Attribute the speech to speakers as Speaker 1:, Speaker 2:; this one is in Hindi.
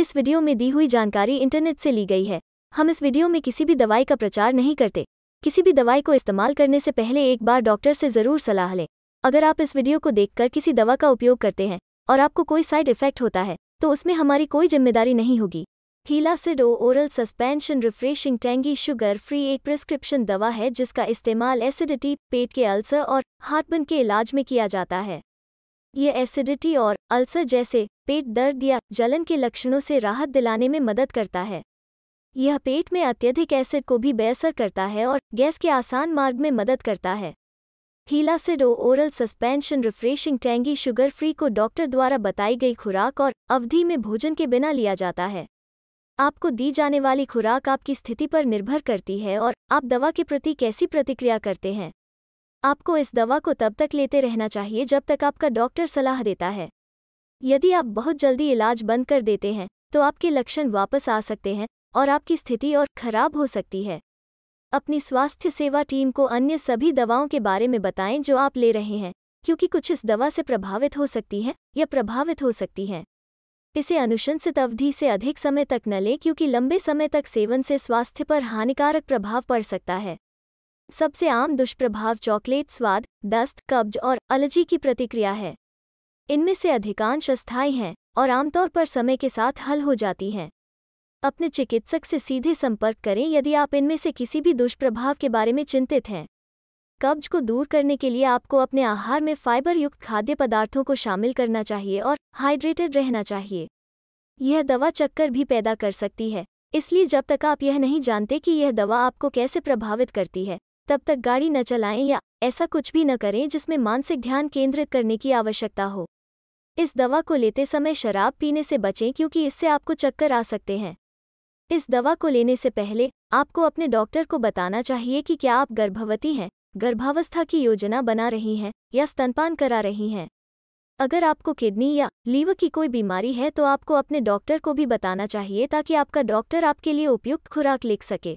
Speaker 1: इस वीडियो में दी हुई जानकारी इंटरनेट से ली गई है हम इस वीडियो में किसी भी दवाई का प्रचार नहीं करते किसी भी दवाई को इस्तेमाल करने से पहले एक बार डॉक्टर से ज़रूर सलाह लें अगर आप इस वीडियो को देखकर किसी दवा का उपयोग करते हैं और आपको कोई साइड इफेक्ट होता है तो उसमें हमारी कोई जिम्मेदारी नहीं होगी Healacido oral suspension refreshing tangy sugar free एक प्रिस्क्रिप्शन दवा है जिसका इस्तेमाल एसिडिटी पेट के अल्सर और हार्टबन के इलाज में किया जाता है ये एसिडिटी और अल्सर जैसे पेट दर्द या जलन के लक्षणों से राहत दिलाने में मदद करता है यह पेट में अत्यधिक एसिड को भी बेअसर करता है और गैस के आसान मार्ग में मदद करता है Healacido oral suspension refreshing tangy sugar free को डॉक्टर द्वारा बताई गई खुराक और अवधि में भोजन के बिना लिया जाता है आपको दी जाने वाली खुराक आपकी स्थिति पर निर्भर करती है और आप दवा के प्रति कैसी प्रतिक्रिया करते हैं आपको इस दवा को तब तक लेते रहना चाहिए जब तक आपका डॉक्टर सलाह देता है यदि आप बहुत जल्दी इलाज बंद कर देते हैं तो आपके लक्षण वापस आ सकते हैं और आपकी स्थिति और खराब हो सकती है अपनी स्वास्थ्य सेवा टीम को अन्य सभी दवाओं के बारे में बताएं जो आप ले रहे हैं क्योंकि कुछ इस दवा से प्रभावित हो सकती हैं या प्रभावित हो सकती हैं इसे अनुशंसित अवधि से अधिक समय तक न लें क्योंकि लंबे समय तक सेवन से स्वास्थ्य पर हानिकारक प्रभाव पड़ सकता है सबसे आम दुष्प्रभाव चॉकलेट स्वाद दस्त कब्ज और एलर्जी की प्रतिक्रिया है इनमें से अधिकांश अस्थायी हैं और आमतौर पर समय के साथ हल हो जाती हैं अपने चिकित्सक से सीधे संपर्क करें यदि आप इनमें से किसी भी दुष्प्रभाव के बारे में चिंतित हैं कब्ज को दूर करने के लिए आपको अपने आहार में फाइबर युक्त खाद्य पदार्थों को शामिल करना चाहिए और हाइड्रेटेड रहना चाहिए यह दवा चक्कर भी पैदा कर सकती है इसलिए जब तक आप यह नहीं जानते कि यह दवा आपको कैसे प्रभावित करती है तब तक गाड़ी न चलाएं या ऐसा कुछ भी न करें जिसमें मानसिक ध्यान केंद्रित करने की आवश्यकता हो इस दवा को लेते समय शराब पीने से बचें क्योंकि इससे आपको चक्कर आ सकते हैं इस दवा को लेने से पहले आपको अपने डॉक्टर को बताना चाहिए कि क्या आप गर्भवती हैं गर्भावस्था की योजना बना रही हैं या स्तनपान करा रही हैं अगर आपको किडनी या लीवर की कोई बीमारी है तो आपको अपने डॉक्टर को भी बताना चाहिए ताकि आपका डॉक्टर आपके लिए उपयुक्त खुराक लिख सके